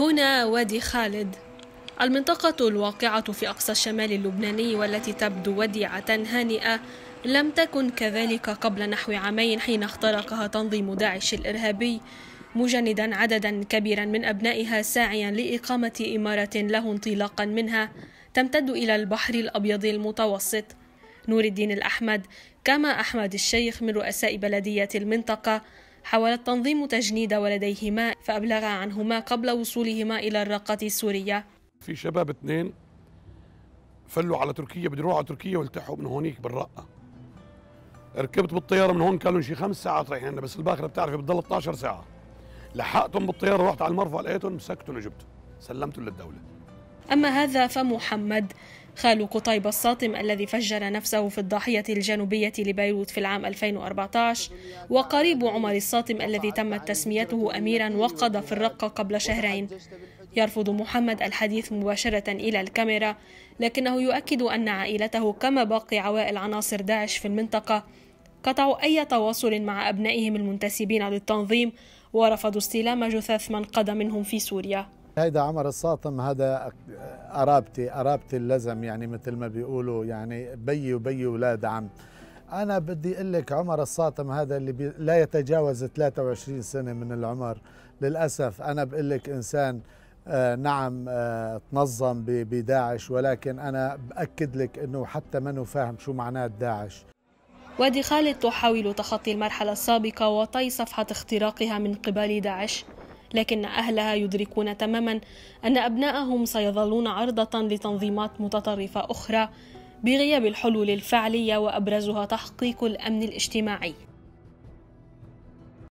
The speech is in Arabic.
هنا وادي خالد المنطقة الواقعة في أقصى الشمال اللبناني والتي تبدو وديعة هانئة لم تكن كذلك قبل نحو عامين حين اخترقها تنظيم داعش الإرهابي مجندا عددا كبيرا من أبنائها ساعيا لإقامة إمارة له انطلاقا منها تمتد إلى البحر الأبيض المتوسط نور الدين الأحمد كما أحمد الشيخ من رؤساء بلدية المنطقة حاول التنظيم تجنيد ولديهما فأبلغ عنهما قبل وصولهما إلى الرقة السورية في شباب اثنين فلوا على تركيا بدهم يروحوا على تركيا والتحوا من هونيك بالرقة ركبت بالطيارة من هون كانوا شي خمس ساعات رايحين بس الباخرة بتعرفي بتضل 12 ساعة لحقتهم بالطيارة رحت على المرفأ لقيتهم مسكتهم وجبتهم سلمتهم للدولة أما هذا فمحمد خال قطيبة الصاطم الذي فجر نفسه في الضاحية الجنوبية لبيروت في العام 2014 وقريب عمر الصاطم الذي تمت تسميته أميرا وقضى في الرقة قبل شهرين يرفض محمد الحديث مباشرة إلى الكاميرا لكنه يؤكد أن عائلته كما باقي عوائل عناصر داعش في المنطقة قطعوا أي تواصل مع أبنائهم المنتسبين للتنظيم ورفضوا استلام جثث من قضى منهم في سوريا هيدا عمر الساطم هذا قرابتي قرابتي اللزم يعني مثل ما بيقولوا يعني بي وبي ولاد عم انا بدي اقول لك عمر الساطم هذا اللي بي لا يتجاوز 23 سنه من العمر للاسف انا بقول لك انسان آه نعم آه تنظم بداعش ولكن انا باكد لك انه حتى منه فاهم شو معناه داعش وادي خالد تحاول تخطي المرحله السابقه وطي صفحه اختراقها من قبل داعش لكن أهلها يدركون تماما أن أبنائهم سيظلون عرضة لتنظيمات متطرفة أخرى بغياب الحلول الفعلية وأبرزها تحقيق الأمن الاجتماعي